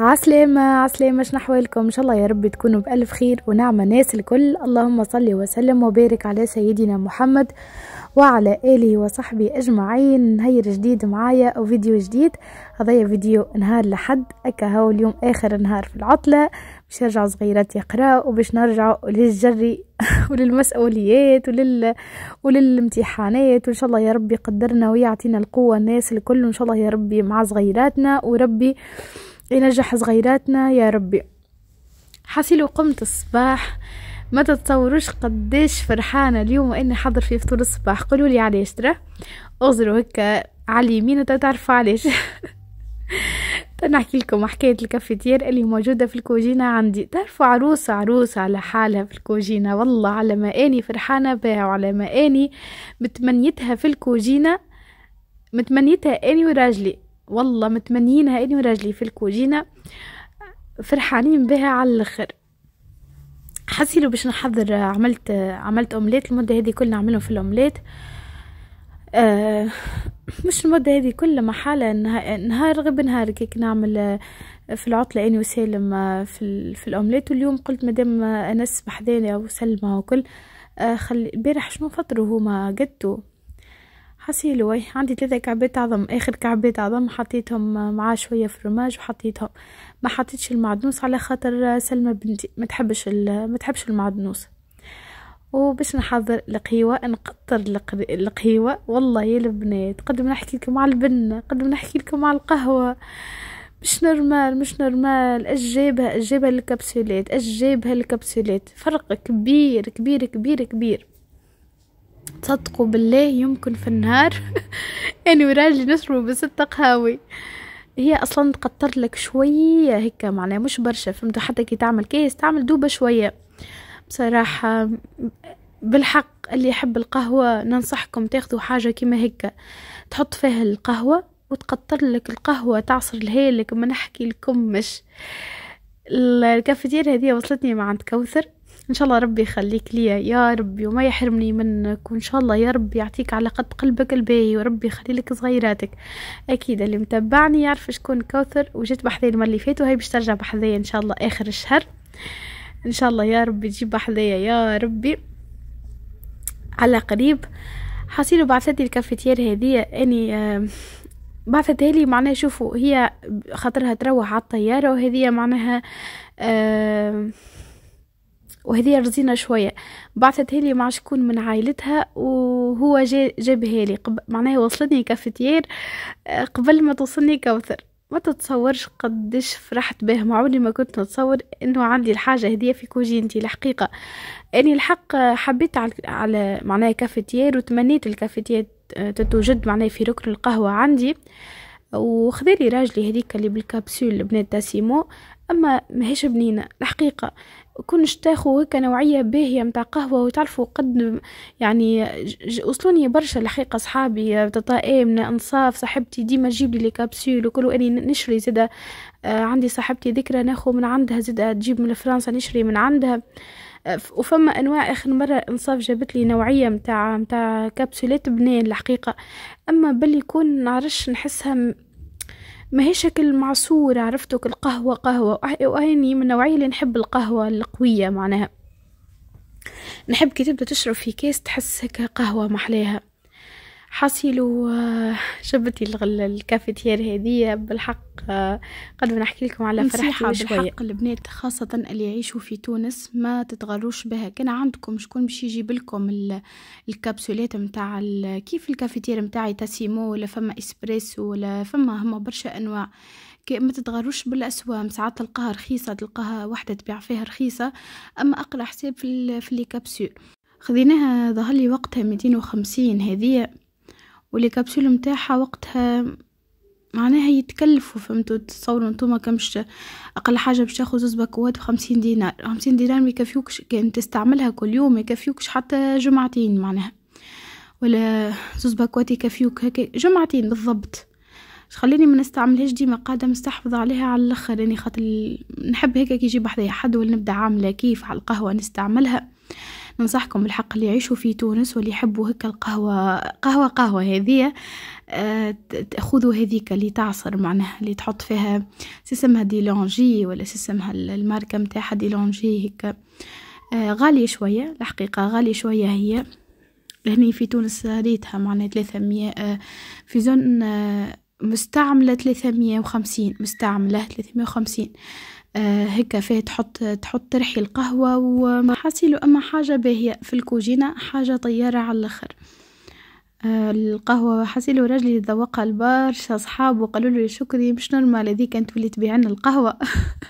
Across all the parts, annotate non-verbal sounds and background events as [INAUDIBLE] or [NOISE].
عسلامة عسلامة شنو احوالكم ان شاء الله يا رب تكونوا بألف خير ونعمة ناس الكل اللهم صل وسلم وبارك على سيدنا محمد وعلى آله وصحبه أجمعين نهير جديد معايا أو فيديو جديد هذايا فيديو نهار لحد أكا هو اليوم آخر نهار في العطلة باش يرجعوا صغيرات يقراو وباش نرجعوا للجري [LAUGHS] وللمسؤوليات ولل... وللامتحانات وإن شاء الله يا ربي يقدرنا ويعطينا القوة الناس الكل وإن شاء الله يا ربي مع صغيراتنا وربي ينجح صغيراتنا يا ربي حاسيلو قمت الصباح ما تتصوروش قديش فرحانة اليوم وإني حاضر في فطور الصباح قولولي علاش ترى أغزروا هكا على اليمين تعرفوا علاش [LAUGHS] تنحكي لكم حكاية الكافيتير اللي موجودة في الكوجينة عندي تعرفوا عروسة عروسة على حالها في الكوجينة والله على ما أني فرحانة بها وعلى ما أني متمنيتها في الكوجينة متمنيتها أني وراجلي والله متمنيينها إني وراجلي في الكوجينة فرحانين بها على الآخر حسيلو باش نحضر عملت عملت اومليت المده هذه كلها نعملهم في الاومليت آه مش المده هذه كلها محالة نهار غير نهار كيك نعمل آه، في العطلة اني وسالم آه، في, في الاومليت واليوم قلت مادام آه، انس او وسلمى وكل آه خلي البارح شنو فطروا هما قدو حسيلوي عندي ثلاثة كعبات عظم اخر كعبات عظم حطيتهم آه، مع شوية فرماج وحطيتهم ما حطيتش المعدنوس على خاطر آه، سلمى بنتي ما تحبش ما تحبش المعدنوس وباش نحضر القهيوه نقطر القهيوه والله يا البنات قد ما نحكي لكم على البنه قد ما نحكي لكم على القهوه مش نورمال مش نورمال اجيبها اجيبها اش اجيبها الكبسولات فرق كبير كبير كبير كبير تصدقوا بالله يمكن في النهار [LAUGHS] اني وراجلي نشربه بستة قهاوي هي اصلا تقطر لك شويه هيك معناها مش برشا فهمتوا حتى كي تعمل كيس تعمل دوبه شويه بصراحه بالحق اللي يحب القهوه ننصحكم تاخذوا حاجه كيما هيك تحط فيها القهوه وتقطر لك القهوه تعصر لك ما نحكي لكم مش الكافيتير هذه وصلتني مع عند كوثر إن شاء الله ربي يخليك ليا يا ربي وما يحرمني منك وإن شاء الله يا ربي يعطيك على قد قلبك الباهي وربي يخلي لك صغيراتك أكيد اللي متبعني يعرف شكون كوثر وجيت بحذايا المرة اللي فاتت وهي باش ترجع بحذايا إن شاء الله آخر الشهر إن شاء الله يا ربي تجيب بحذايا يا ربي على قريب حصيلو بعثت لي الكافيتير هذه اني آه بعثتها لي معناها شوفوا هي خاطرها تروح على الطياره وهذه معناها آه وهذه رزينة شوية بعثتها لي مع شكون من عائلتها وهو جابها لي معناها وصلتني كافتير آه، قبل ما توصلني كوثر ما تتصورش قديش فرحت به مع ما كنت نتصور انه عندي الحاجة هدية في كوجينتي الحقيقة اني الحق حبيت على, على معناها كافيتير وتمنيت الكافيتير تتوجد معناها في ركن القهوة عندي وخذالي راجلي هذيك اللي بالكابسول بنات تاسيمو اما ماهيش بنينة الحقيقة كونش تاخو هكا نوعية باهية متاع قهوة وتعرفوا قد يعني وصلوني برشا الحقيقة صحابي تطائمنا انصاف صاحبتي ديما تجيب لي كابسول وكل واني نشري زادة آه، عندي صاحبتي ذكرى ناخو من عندها زادة تجيب من فرنسا نشري من عندها آه، وفما انواع اخر مره انصاف جابت لي نوعيه متاع متاع كابسولات بنين الحقيقه اما بل يكون نعرفش نحسها ماهيش شكل معصور عرفتك القهوة قهوة وأني من النوعية اللي نحب القهوة القوية معناها نحب كي تبدا تشرب في كاس تحس هكا قهوة محلاها حصلوا آه، شبتي الكافيتير هذه بالحق آه، قد نحكي لكم على فرحتي شوية بالحق البنات خاصة اللي يعيشوا في تونس ما تتغروش بها كان عندكم شكون باش يجيب لكم الكبسولات متاع كيف الكافيتير متاعي تاسيمو ولا فما اسبريسو ولا فما هما برشا انواع ما تتغروش بالاسوام ساعات تلقاها رخيصه تلقاها واحده تبيع فيها رخيصه اما اقل حساب في, في لي كابسول خذيناها ظهر لي وقتها 250 هذه كابسول متاعها وقتها معناها يتكلفوا فهمتوا تصوروا نتوما كمش اقل حاجه باش تاخذ زوز باكوات بخمسين دينار خمسين دينار ما يكفيوكش كان تستعملها كل يوم ما يكفيوكش حتى جمعتين معناها ولا زوز باكوات يكفيوك هكا جمعتين بالضبط خليني ما نستعملهاش ديما قاعده مستحفظه عليها على الاخر يعني خاطر نحب هيك كي يجي بحذايا حد ولا نبدا عامله كيف على القهوه نستعملها ننصحكم بالحق اللي يعيشوا في تونس واللي يحبوا هكا القهوة قهوة قهوة هذه آه، تأخذوا هذيك اللي تعصر معناها اللي تحط فيها دي ديلونجي ولا سيسمها الماركة متاعها ديلونجي هكا آه، غالية شوية الحقيقة غالية شوية هي هني في تونس ريتها معناها 300 آه، في زون مستعملة 350 مستعملة 350 آه هكا فيه تحط تحط ترحي القهوة وحاسيلو أما حاجة باهية في الكوجينة حاجة طيارة على الآخر آه، القهوة حسيلو راجلي ذوقها البرشا صحابه قالوا له شكري مش نورمال هذيك انت ولي تبيع لنا القهوة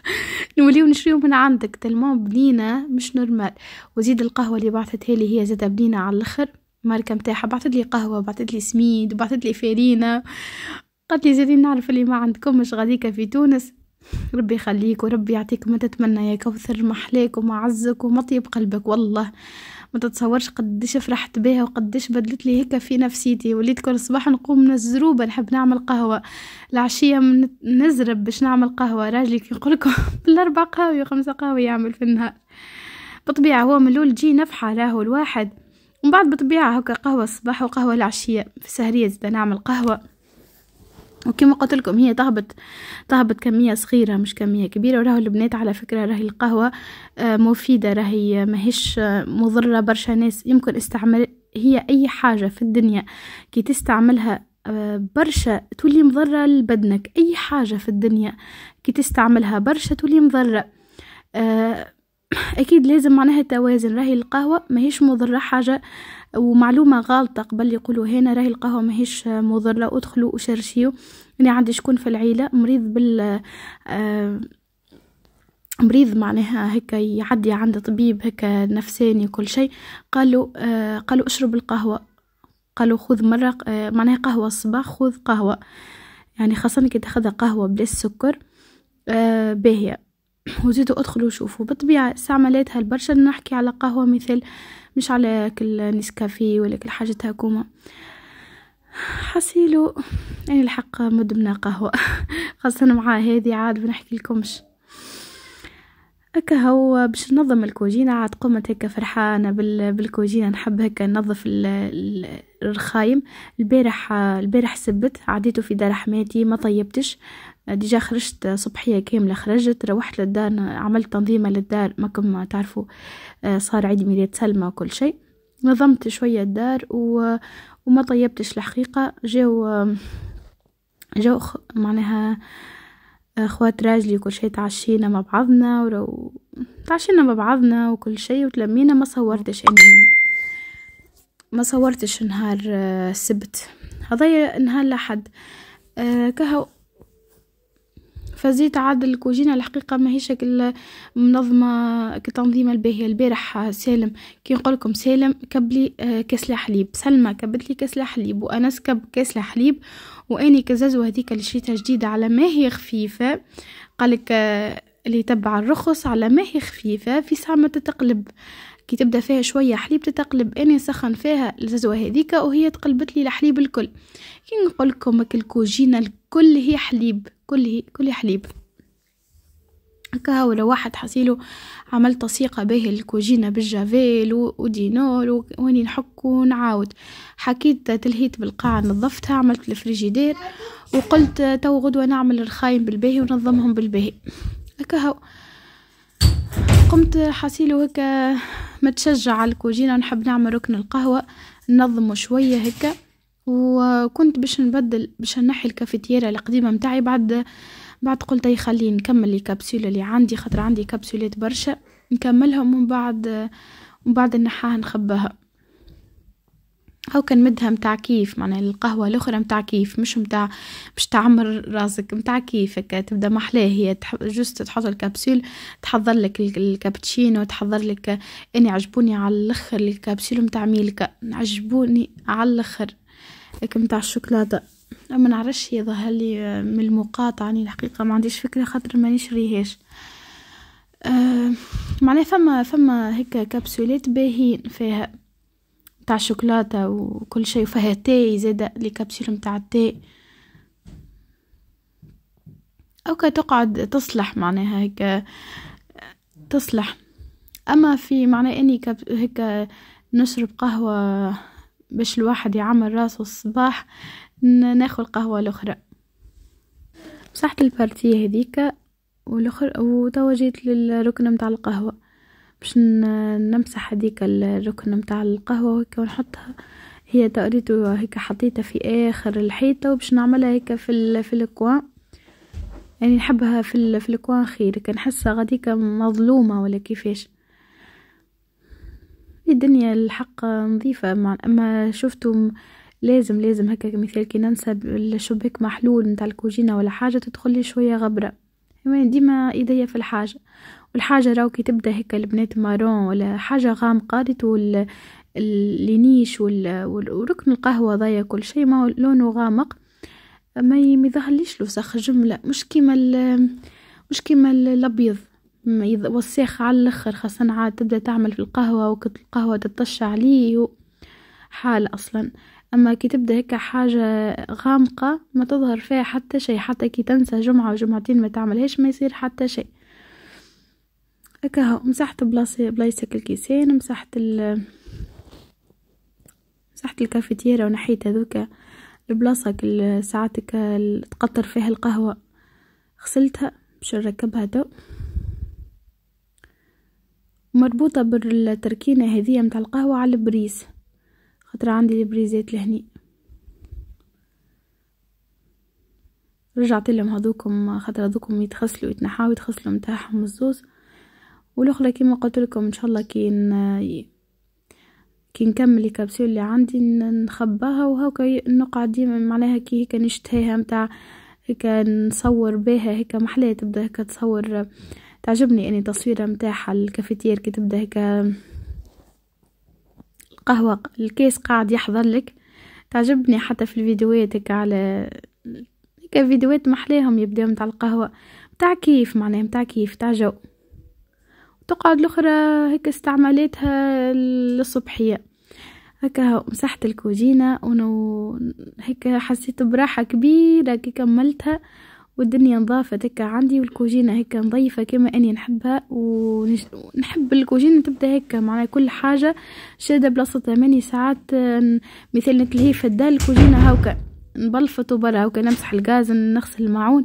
[LAUGHS] نوليو نشريو من عندك تلمون بنينة مش نورمال وزيد القهوة اللي بعثت لي هي زادة بنينة على الآخر ماركة متاعها بعثت لي قهوة بعثت لي سميد بعثت لي فارينة قالت لي زيدي نعرف اللي ما عندكمش غاديك في تونس ربي يخليك وربي يعطيك ما تتمنى يا كوثر محليك ومعزك ومطيب قلبك والله ما تتصورش قديش فرحت بها وقديش بدلت لي هيك في نفسيتي وليت كل صباح نقوم من الزروبه نحب نعمل قهوه العشيه نزرب باش نعمل قهوه راجلي يقول لكم [LAUGHS] بالاربع قهوه وخمسه قهوه يعمل في النهار بطبيعه هو من الاول جي نفحه راهو الواحد ومن بعد بطبيعه هكا قهوه الصباح وقهوه العشيه في السهريه زيد نعمل قهوه وكما قلت لكم هي تهبط تهبط كمية صغيرة مش كمية كبيرة وراهو البنات على فكرة راهي القهوة آه، مفيدة راهي ماهيش آه، مضرة برشا ناس يمكن استعمال هي أي حاجة في الدنيا كي تستعملها آه، برشا تولي مضرة لبدنك أي حاجة في الدنيا كي تستعملها برشا تولي مضرة أكيد لازم معناها توازن راهي القهوة ماهيش مضرة حاجة ومعلومة غالطة قبل يقولوا هنا راهي القهوة ماهيش مضرة ادخلوا وشرشيو انا يعني عندي شكون في العيلة مريض بال آه، مريض معناها هكا يعدي عند طبيب هكا نفساني كل شيء قالوا آه، قالوا اشرب القهوة قالوا خذ مرة آه، معناها قهوة الصباح خذ قهوة يعني خاصة كي تاخذها قهوة بلا السكر باهية [CLEARS THROAT] وزيدوا ادخلوا شوفوا بالطبيعة استعملتها البرشا نحكي على قهوة مثل مش على كل نسكافيه ولا كل حاجة هاكوما حسيلو يعني الحق مدمنا قهوة [LAUGHS] خاصة مع هذه عاد بنحكي لكمش هكا هو باش ننظم الكوجينة عاد قمت هكا فرحانة بالكوجينة نحب هكا ننظف الرخايم البارح البارح سبت عديته في دار حماتي ما طيبتش ديجا خرجت صبحية كاملة خرجت روحت للدار عملت تنظيمة للدار ما كم تعرفوا آه، صار عيد ميلاد سلمى وكل شيء نظمت شوية الدار و... وما طيبتش الحقيقة جاو آه، جاو خ... معناها آه، اخوات راجلي وكل شيء تعشينا مع بعضنا ورو... تعشينا مع بعضنا وكل شيء وتلمينا ما صورتش اني ما صورتش نهار السبت هذايا نهار الاحد أه كهو فزيت عاد الكوجينه الحقيقه ماهيش منظمه كتنظيمه الباهيه البارح سالم كي نقول لكم سالم كب لي آه، كاس الحليب سلمى كبت لي كاس الحليب وانس كب كاس الحليب واني كزازو هذيك اللي شريتها جديده على ما هي خفيفه قالك آه، اللي تبع الرخص على ماهي خفيفة في ساعة ما تتقلب كي تبدا فيها شويه حليب تتقلب انا نسخن فيها الززوه هذيك وهي تقلبت لي الحليب الكل كي نقول لكم الكوجينه الكل هي حليب كل هي كل حليب هكا ولا واحد حسيلو عملت تصيقة به الكوجينة بالجافيل ودينول واني نحك ونعاود حكيت تلهيت بالقاعة نظفتها عملت الفريجيدير وقلت تو غدوة نعمل الرخايم بالباهي ونظمهم بالباهي لك هو قمت حاسيلو هكا متشجع على الكوجينة نحب نعمل ركن القهوة ننظمه شوية هكا وكنت باش نبدل باش نحي الكافيتيرا القديمة متاعي بعد بعد قلت اي خليني نكمل الكبسولة اللي عندي خاطر عندي كبسولات برشا نكملهم ومن بعد ومن بعد نحاها نخباها هو كان مدها متاع كيف معناها القهوة الأخرى متاع كيف مش متاع مش تعمر راسك متاع كيفك تبدا محلاه هي جست تحط الكابسول تحضر لك الكابتشينو تحضر لك أنا عجبوني على الأخر الكابسول متاع ميلكا عجبوني على الأخر متاع الشوكولاتة أما نعرفش هي ظهر لي آه، من المقاطعة يعني الحقيقة ما عنديش فكرة خاطر مانيش ريهاش أه معناها فما فما هيك كبسولات باهين فيها تاع الشوكولاته وكل شيء وفيها تاي زادا لي كابسول نتاع التاي اوكا تقعد تصلح معناها هيك تصلح اما في معنى اني هيك نشرب قهوه باش الواحد يعمل راسه الصباح ناخذ قهوه الاخرى مسحت البارتيه هذيك والاخر وتوا جيت للركن متاع القهوه باش نمسح هذيك الركن متاع القهوه هكا ونحطها هي تقريتو هيك حطيتها في اخر الحيطه وباش نعملها هيك في في الكوان يعني نحبها في في الكوان خير كنحسها غاديك مظلومه ولا كيفاش الدنيا الحق نظيفة مع أما شفتم لازم لازم هكا مثال كي ننسى الشباك محلول متاع الكوجينة ولا حاجة تدخل لي شوية غبرة يعني ديما ايديا في الحاجة والحاجة راو كي تبدا هيك البنات مارون ولا حاجة غامقة ريتو النيش وركن القهوة ضايا كل شيء ما لونه غامق ما يظهرليش سخ جملة مش كيما مش كيما الابيض وساخ على الاخر خاصة عاد تبدا تعمل في القهوة وكت القهوة تطش عليه حال اصلا أما كي تبدأ هيك حاجة غامقة ما تظهر فيها حتى شيء حتى كي تنسى جمعة وجمعتين ما تعملهاش ما يصير حتى شيء هكا هو مسحت بلاصي بلايصك الكيسان مسحت ال مسحت الكافيتيرا ونحيت هذوك البلاصة ساعاتك تقطر فيها القهوة غسلتها باش نركبها تو مربوطة بالتركينة هذه متاع القهوة على البريس خاطر عندي البريزات لهني رجعت لهم هذوكم خاطر هذوكم يتغسلوا يتنحاو يتغسلوا متاعهم الزوز والاخرى كيما قلت لكم ان شاء الله كي كي نكمل الكبسول اللي عندي نخباها وهكا نقعد ديما معناها كي هيك نشتهيها متاع هيك نصور بها هيك محلاها تبدا هيك تصور تعجبني اني يعني تصويره متاعها الكافيتير كي تبدا هيك القهوة الكاس قاعد يحضر لك تعجبني حتى في الفيديوهات على هيك فيديوهات محلاهم يبداو متاع القهوة متاع كيف معناه متاع كيف متاع جو تقعد الاخرى هيك استعمالاتها للصبحيه هكا مسحت الكوجينة ونو هيك حسيت براحة كبيرة كي كملتها والدنيا نظافة هكا عندي والكوجينة هكا نظيفة كما اني نحبها ونحب الكوجينة تبدا هكا معناها كل حاجة شادة بلاصتها ماني ساعات مثال نتلهي في الدار الكوجينة هاوكا نبلفط وبرا هاوكا نمسح الغاز نغسل المعون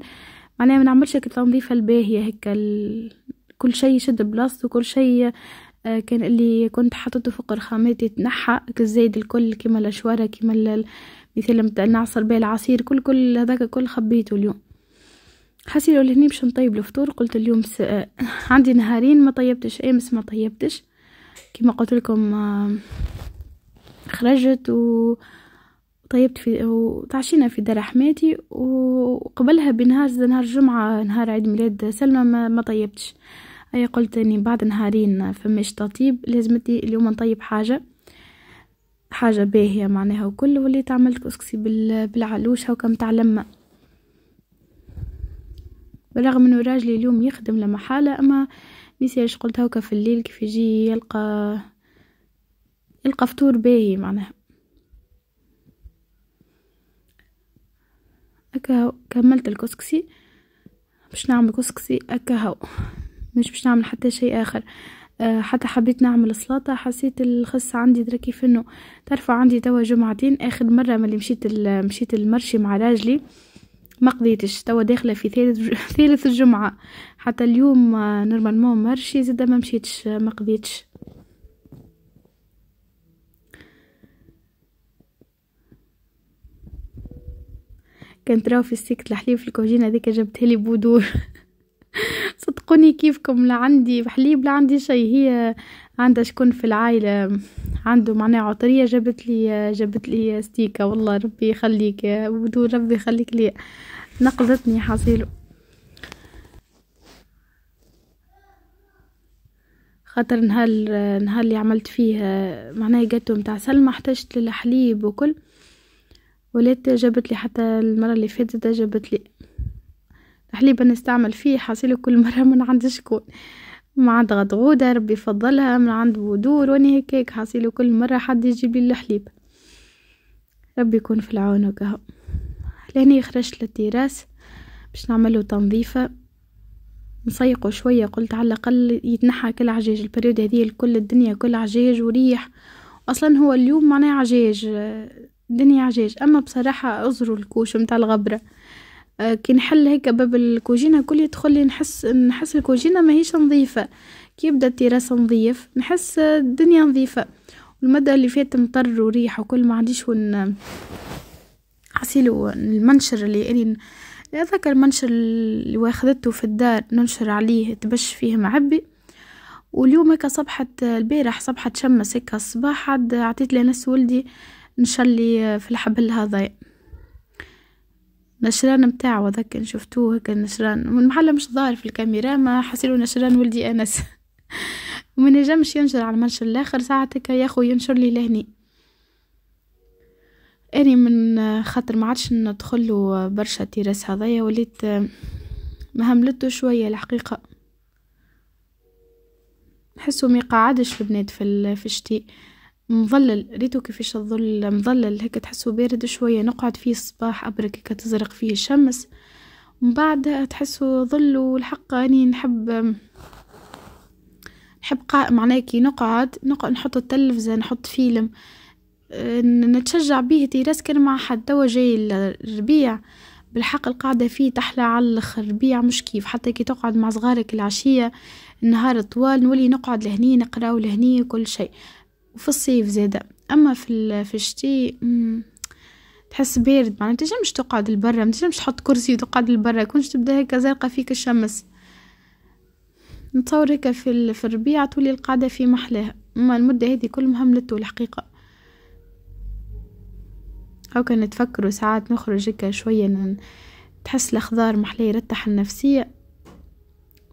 معناها ما نعملش هكا تنظيفة الباهية هكا كل شيء شد بلاصته كل شيء آه، كان اللي كنت حطته فوق الخامات يتنحى كالزايد الكل كيما الاشوارة كيما مثل نعصر بيه العصير كل كل هذاك كل خبيته اليوم حسيلو لهني باش نطيب الفطور قلت اليوم س... عندي نهارين ما طيبتش امس ما طيبتش كما قلت لكم آه، خرجت و طيبت في وتعشينا في دار حماتي وقبلها بنهار نهار الجمعة نهار عيد ميلاد سلمى ما, ما طيبتش أي قلت اني بعد نهارين فماش تطيب لازمتي اليوم نطيب حاجة حاجة باهية معناها وكل وليت عملت كسكسي بالعلوش هاكا متعلمه بالرغم انه راجلي اليوم يخدم لمحالة اما اش قلت هوكا في الليل كيف يجي يلقى يلقى فطور باهي معناها هكا كملت الكسكسي باش نعمل كسكسي هكا هو مش باش نعمل حتى شيء اخر أه، حتى حبيت نعمل سلطة حسيت الخس عندي دركي كيف انه ترفع عندي توا جمعتين اخر مرة ملي مشيت مشيت المرشي مع راجلي ما قضيتش توا داخله في ثالث [LAUGHS] ثالث الجمعه حتى اليوم مو آه، مرشي زادا ما مشيتش آه، ما قضيتش كنت راو في السكت الحليب في الكوجينه هذيك جبت لي بودور [LAUGHS] صدقوني كيفكم لا عندي حليب لا عندي شيء هي عندها شكون في العائله عنده معناها عطريه جابت لي آه، جابت لي ستيكه والله ربي يخليك بودور ربي يخليك لي نقذتني حصيله خاطر نهار نهار اللي عملت فيه معناها جاتو نتاع سلمى احتجت للحليب وكل ولات جابت لي حتى المره اللي فاتت جابت لي الحليب نستعمل فيه حصيله كل مره من عند شكون من عند غدغودة ربي فضلها من عند بودور واني هيك حصيله كل مره حد يجيب لي الحليب ربي يكون في العون وكهو لهنا خرجت للتراس باش نعمله تنظيفه نسيقه شويه قلت على الاقل يتنحى كل عجاج البريود هذه الكل الدنيا كل عجاج وريح اصلا هو اليوم معناه عجاج دنيا عجاج اما بصراحه ازروا الكوش متاع الغبره آه، كي نحل هيك باب الكوجينه كل يدخل لي نحس نحس الكوجينه ماهيش نظيفه كي يبدا التراس نظيف نحس الدنيا نظيفه المدى اللي فات مطر وريح وكل ما عنديش ون عسيلو المنشر اللي إني هذاك المنشر اللي واخذته في الدار ننشر عليه تبش فيه معبي واليوم هكا صبحة البارح صبحة شمس هكا الصباح عاد عطيت لناس ولدي نشلي في الحبل هذا نشران متاعو هذاك شفتوه هكا نشران من محل مش ظاهر في الكاميرا ما حسيلو نشران ولدي انس [LAUGHS] وما نجمش ينشر على المنشر الاخر ساعتك يا اخو ينشر لي لهني اني من آه، خاطر ما عادش ندخل آه، برشا التراس هذايا وليت آه، مهملته شويه الحقيقه نحسه ما يقعدش البنات في في الشتاء مظلل ريتو كيفاش الظل مظلل هيك تحسو بارد شويه نقعد فيه الصباح ابرك هيك تزرق فيه الشمس من بعد تحسو ظل والحق اني نحب نحب قاع معناه كي نقعد نقعد نحط التلفزه نحط فيلم نتشجع بيه كان مع حد توا جاي الربيع بالحق القعدة فيه تحلى على الآخر ربيع مش كيف حتى كي تقعد مع صغارك العشية النهار طوال نولي نقعد لهني نقراو لهني كل شيء وفي الصيف زادة أما في الشتي تحس بارد معناها تنجمش تقعد لبرا تنجمش تحط كرسي وتقعد لبرا كونش تبدا هكا زرقة فيك الشمس نتصور هكا في, في الربيع تولي القعدة في محلاها أما المدة هذه كل مهملته الحقيقة أو كان تفكروا ساعات نخرج هكا شوية تحس الأخضار محلية يرتح النفسية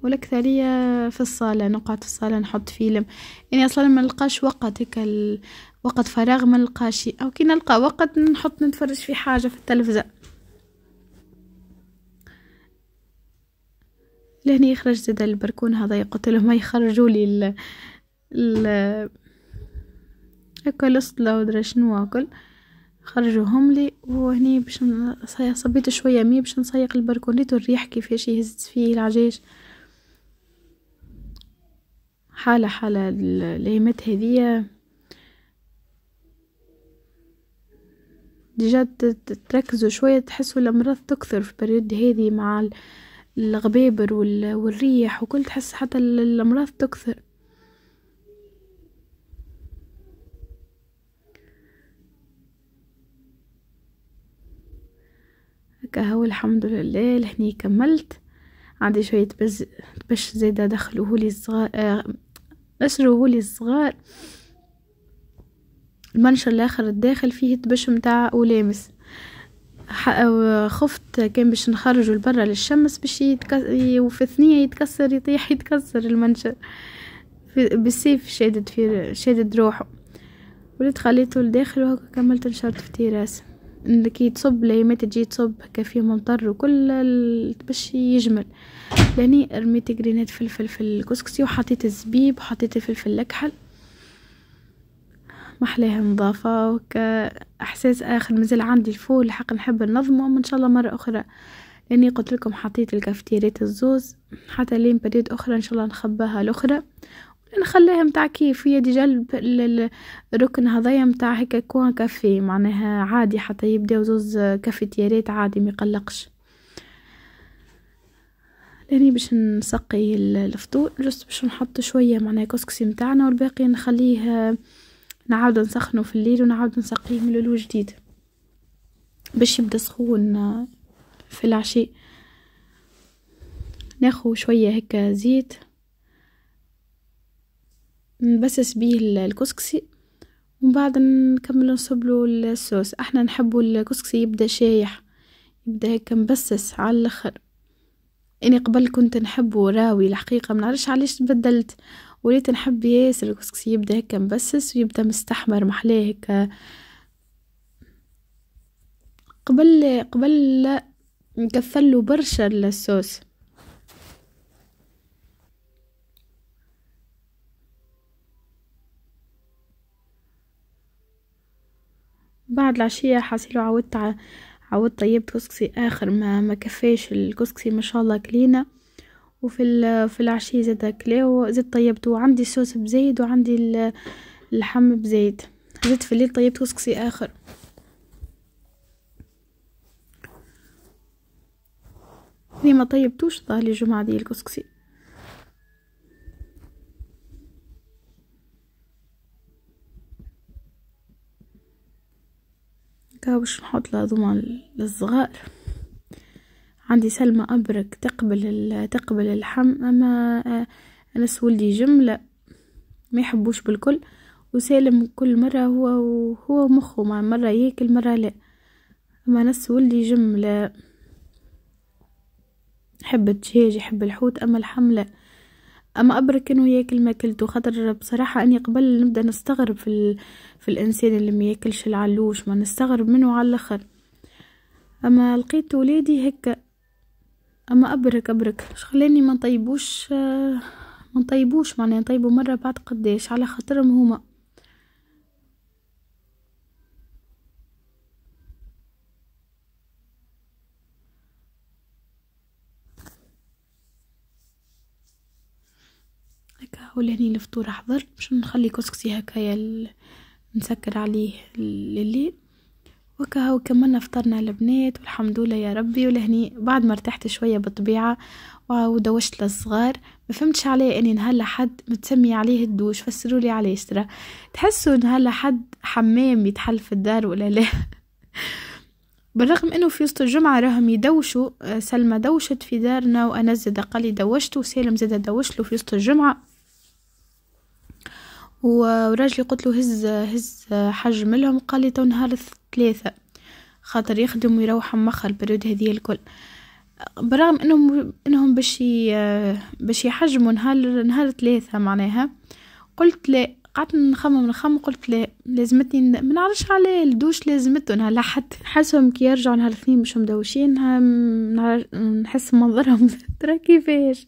والأكثرية في الصالة نقعد في الصالة نحط فيلم يعني أصلا ما نلقاش وقت هكا ال... وقت فراغ ما نلقاش أو كي نلقى وقت نحط نتفرج في حاجة في التلفزة لهني يخرج زاد البركون هذا قلت لهم يخرجوا لي ال ال هكا اصلا ودرا شنو اكل خرجوهم لي وهني باش صبيت شويه مي باش نسيق البركونيت والريح كيفاش يهزت فيه العجاج حاله حاله الايامات هذيا ديجا تركزوا شويه تحسوا الامراض تكثر في البريود هذه مع الغبابر والريح وكل تحس حتى الامراض تكثر كهو الحمد لله لهني كملت عندي شوية بز باش زادا دخلوهولي الصغار آه، لي الصغار المنشر الاخر الداخل فيه تبش متاع ولامس آه، خفت كان باش نخرجوا لبرا للشمس باش يتكسر وفي ثنية يتكسر يطيح يتكسر المنشر بالسيف شادد في شادد روحه وليت خليته لداخل وهكا كملت نشرت في تيراسي انك تصب ليمات تجي تصب هكا فيه ممطر وكل باش يجمل لاني رميت جرينات فلفل في الكسكسي وحطيت الزبيب وحطيت الفلفل الاكحل محلاها نظافة وك احساس اخر مازال عندي الفول الحق نحب ننظمه ان شاء الله مرة اخرى لاني قلت لكم حطيت الكافتيريت الزوز حتى لين بريد اخرى ان شاء الله نخبها الاخرى نخليها متاع كيف هي ديجا الركن هذايا متاع هيك كوان كافيه معناها عادي حتى يبداو زوز كافيتيرات عادي ما يقلقش لاني باش نسقي الفطور جست باش نحط شويه معناها كسكسي متاعنا والباقي نخليه نعاود نسخنه في الليل ونعاود نسقيه من الاول جديد باش يبدا سخون في العشي ناخو شويه هكا زيت نبسس بيه الكسكسي ومن بعد نكمل نصبلو الصوص احنا نحبو الكسكسي يبدا شايح يبدا هيك مبسس على الاخر اني قبل كنت نحبو راوي الحقيقه ما نعرفش علاش تبدلت وليت نحب ياسر الكسكسي يبدا هيك مبسس ويبدا مستحمر محلاه هيك قبل قبل له برشا الصوص بعد العشية حاسيلو عودت عودت طيبت كسكسي آخر ما ما كفاش الكسكسي ما شاء الله كلينا وفي ال... في العشية زاد كلاو زاد طيبت وعندي الصوص بزيد وعندي ال... اللحم بزيد زدت في الليل طيبت كسكسي آخر لي ما طيبتوش ظهر لي الجمعة دي الكسكسي هكا باش نحط هذوما الصغار عندي سلمى أبرك تقبل تقبل اللحم أما انا ولدي جملة ما يحبوش بالكل وسالم كل مرة هو هو مخه مع مرة ياكل مرة لا أما نس ولدي جملة يحب الدجاج يحب الحوت أما الحملة اما ابرك انه ياكل ما كلته خاطر بصراحه اني قبل نبدا نستغرب في ال... في الانسان اللي ما ياكلش العلوش ما نستغرب منه على الاخر اما لقيت ولادي هكا اما ابرك ابرك شخلاني ما نطيبوش آه، ما نطيبوش معناها نطيبو مره بعد قداش على خاطرهم هما ولا هني الفطور احضر باش نخلي كسكسي هكايا نسكر عليه الليل وكهو كملنا فطرنا البنات والحمد لله يا ربي ولهني بعد ما ارتحت شويه بالطبيعه ودوشت للصغار ما فهمتش عليه اني نهار لحد متسمي عليه الدوش فسروا لي على ترى تحسوا نهار لحد حمام يتحل في الدار ولا لا [LAUGHS] بالرغم انه في وسط الجمعة راهم يدوشوا آه، سلمى دوشت في دارنا وانا زاد قال لي دوشت وسالم زاد دوشت له في وسط الجمعة وراجلي قلت له هز هز حجم منهم قال لي تو نهار الثلاثة خاطر يخدم ويروح مخر البريود هذه الكل برغم انهم انهم باش باش يحجموا نهار نهار ثلاثة معناها قلت لا قعدت نخمم نخمم قلت لا لازمتني ما نعرفش على الدوش لازمته نهار لحد نحسهم كي يرجعوا نهار الاثنين مش مدوشين نحس منظرهم [LAUGHS] ترى كيفاش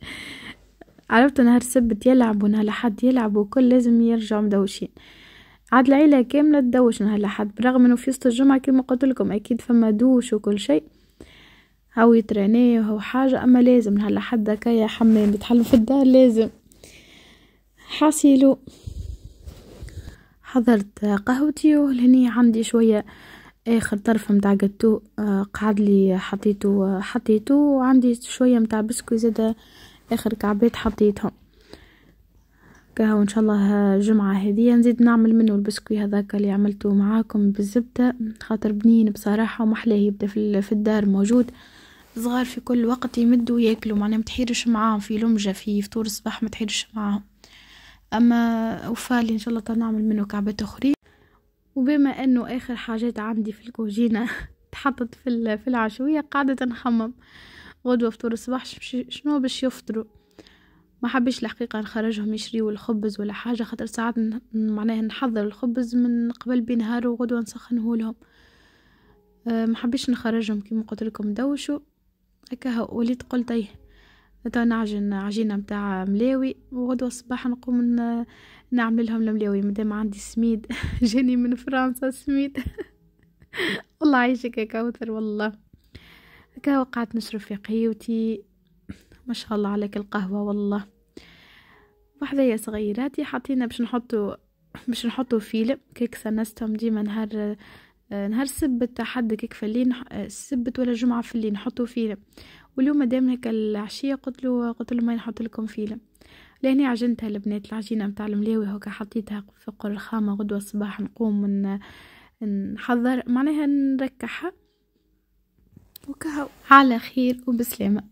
عرفت نهار سبت يلعب ونهار لحد يلعب وكل لازم يرجعوا مدوشين عاد العيلة كاملة تدوش نهار لحد برغم انه في وسط الجمعة كما قلت لكم أكيد فما دوش وكل شيء هاو يترانيه وهو حاجة أما لازم نهار لحد كايا حمام يتحل في الدار لازم حاسيلو حضرت قهوتي ولهني عندي شوية اخر طرف متاع جاتو آه، قعد لي حطيته حطيته وعندي شويه متاع بسكوي زاده اخر كعبات حطيتهم كهو ان شاء الله جمعة هدية نزيد نعمل منه البسكوي هذاك اللي عملته معاكم بالزبدة خاطر بنين بصراحة ومحلاه يبدا في الدار موجود صغار في كل وقت يمدوا ياكلوا معناها متحيرش معاهم في لمجة في فطور الصباح متحيرش معاهم اما وفالي ان شاء الله نعمل منه كعبات اخرين وبما انه اخر حاجات عندي في الكوجينه [LAUGHS] تحطت في في العشويه قاعده نخمم غدوة فطور الصباح شنو باش يفطروا ما حبيش الحقيقه نخرجهم يشريو الخبز ولا حاجه خاطر ساعات معناها نحضر الخبز من قبل بنهار وغدوه نسخنه لهم أه، ما حبيش نخرجهم كيما قلت لكم دوشوا هكا وليت قلت ايه تو نعجن عجينة متاع ملاوي وغدوة الصباح نقوم نعمل لهم الملاوي مادام عندي سميد [LAUGHS] جاني من فرنسا سميد [LAUGHS] الله يعيشك يا كوثر والله هكا وقعت نشرب في قهيوتي ما شاء الله عليك القهوه والله يا صغيراتي حطينا باش نحطو باش نحطو فيلم كيك سنستهم ديما نهار نهار السبت حد كيك في الليل السبت ولا جمعة في الليل نحطو فيلم واليوم دام هيك العشية قلت له قلت له ما نحط لكم فيلم لاني عجنتها البنات العجينة متاع الملاوي هكا حطيتها فوق الخامة غدوة الصباح نقوم نحضر معناها نركحها وكهو على خير وبسلامة